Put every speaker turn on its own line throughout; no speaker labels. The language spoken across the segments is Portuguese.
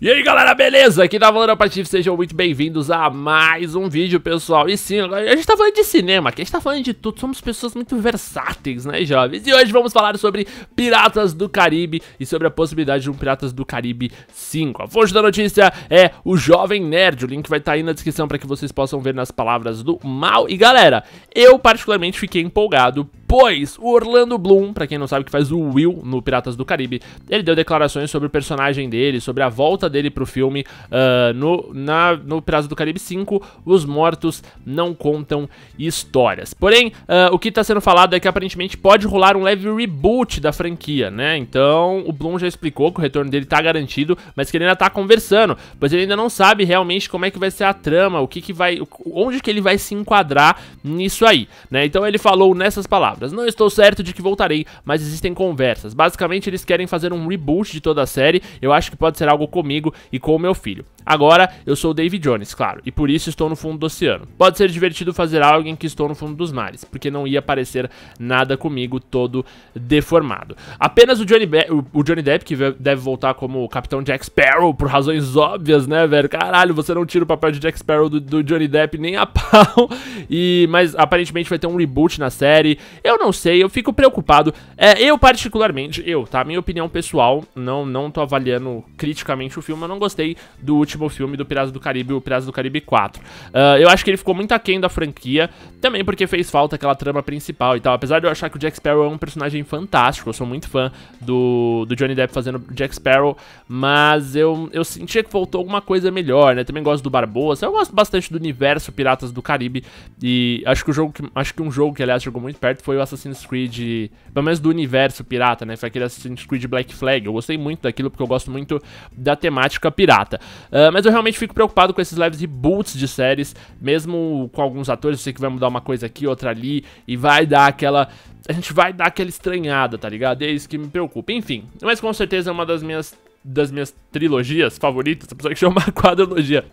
E aí galera, beleza? Aqui tá falando a partir sejam muito bem-vindos a mais um vídeo, pessoal. E sim, a gente tá falando de cinema aqui, a gente tá falando de tudo, somos pessoas muito versáteis, né, jovens? E hoje vamos falar sobre Piratas do Caribe e sobre a possibilidade de um Piratas do Caribe 5. A fonte da notícia é o Jovem Nerd, o link vai estar tá aí na descrição para que vocês possam ver nas palavras do mal. E galera, eu particularmente fiquei empolgado depois, o Orlando Bloom, para quem não sabe que faz o Will no Piratas do Caribe, ele deu declarações sobre o personagem dele, sobre a volta dele pro filme uh, no, na, no Piratas do Caribe 5, Os Mortos Não Contam Histórias. Porém, uh, o que tá sendo falado é que aparentemente pode rolar um leve reboot da franquia, né? Então, o Bloom já explicou que o retorno dele tá garantido, mas que ele ainda tá conversando, pois ele ainda não sabe realmente como é que vai ser a trama, o que que vai, onde que ele vai se enquadrar nisso aí, né? Então ele falou nessas palavras palavras. Não estou certo de que voltarei, mas existem conversas. Basicamente, eles querem fazer um reboot de toda a série. Eu acho que pode ser algo comigo e com o meu filho. Agora, eu sou o David Jones, claro, e por isso estou no fundo do oceano. Pode ser divertido fazer algo em que estou no fundo dos mares, porque não ia aparecer nada comigo todo deformado. Apenas o Johnny, Be o Johnny Depp, que deve voltar como o Capitão Jack Sparrow, por razões óbvias, né, velho? Caralho, você não tira o papel de Jack Sparrow do, do Johnny Depp nem a pau. E, mas aparentemente vai ter um reboot na série. Eu não sei, eu fico preocupado. É, eu particularmente, eu, tá? Minha opinião pessoal, não, não tô avaliando criticamente o filme, eu não gostei do último filme do Piratas do Caribe, o Piratas do Caribe 4. Uh, ah, eu acho que ele ficou muito aquém da franquia, também porque fez falta aquela trama principal e tal. Apesar de eu achar que o Jack Sparrow é um personagem fantástico, eu sou muito fã do, do Johnny Depp fazendo Jack Sparrow, mas eu, eu sentia que faltou alguma coisa melhor, né? Também gosto do Barbosa, eu gosto bastante do universo Piratas do Caribe e acho que o jogo que, acho que um jogo que aliás chegou muito perto foi o Assassin's Creed, pelo menos do universo pirata, né? Foi aquele Assassin's Creed Black Flag. Eu gostei muito daquilo porque eu gosto muito da temática pirata. Uh, mas eu realmente fico preocupado com esses leves reboots de séries, mesmo com alguns atores. Eu sei que vai mudar uma coisa aqui, outra ali, e vai dar aquela a gente vai dar aquela estranhada, tá ligado? E é isso que me preocupa. Enfim, mas com certeza é uma das minhas, das minhas trilogias favoritas, apesar que chama quadrologia.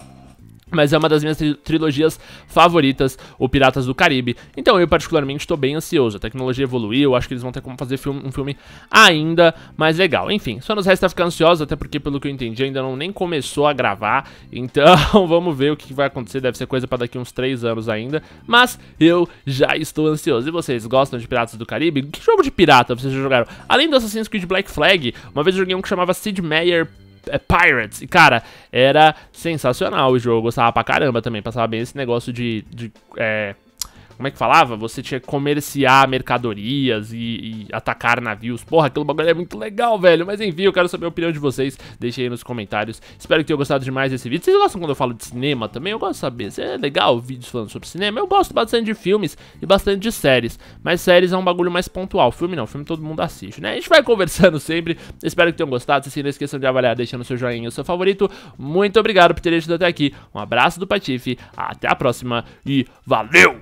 Mas é uma das minhas trilogias favoritas, o Piratas do Caribe. Então eu particularmente estou bem ansioso. A tecnologia evoluiu, acho que eles vão ter como fazer filme, um filme ainda mais legal. Enfim, só nos resta ficar ansioso, até porque pelo que eu entendi ainda não nem começou a gravar. Então vamos ver o que vai acontecer, deve ser coisa para daqui uns 3 anos ainda. Mas eu já estou ansioso. E vocês gostam de Piratas do Caribe? Que jogo de pirata vocês já jogaram? Além do Assassin's Creed Black Flag, uma vez eu joguei um que chamava Sid Meier é Pirates. E, cara, era sensacional o jogo. Eu gostava pra caramba também. Passava bem esse negócio de. de é, como é que falava? Você tinha que comerciar mercadorias e, e atacar navios. Porra, aquele bagulho é muito legal, velho. Mas enfim, eu quero saber a opinião de vocês. Deixe aí nos comentários. Espero que tenham gostado demais desse vídeo. Vocês gostam quando eu falo de cinema também? Eu gosto de saber. É legal vídeos falando sobre cinema. Eu gosto bastante de filmes e bastante de séries. Mas séries é um bagulho mais pontual. Filme não, filme todo mundo assiste, né? A gente vai conversando sempre. Espero que tenham gostado. Se não esqueçam de avaliar, deixando seu joinha, o seu favorito. Muito obrigado por ter assistido até aqui. Um abraço do Patife. Até a próxima e valeu!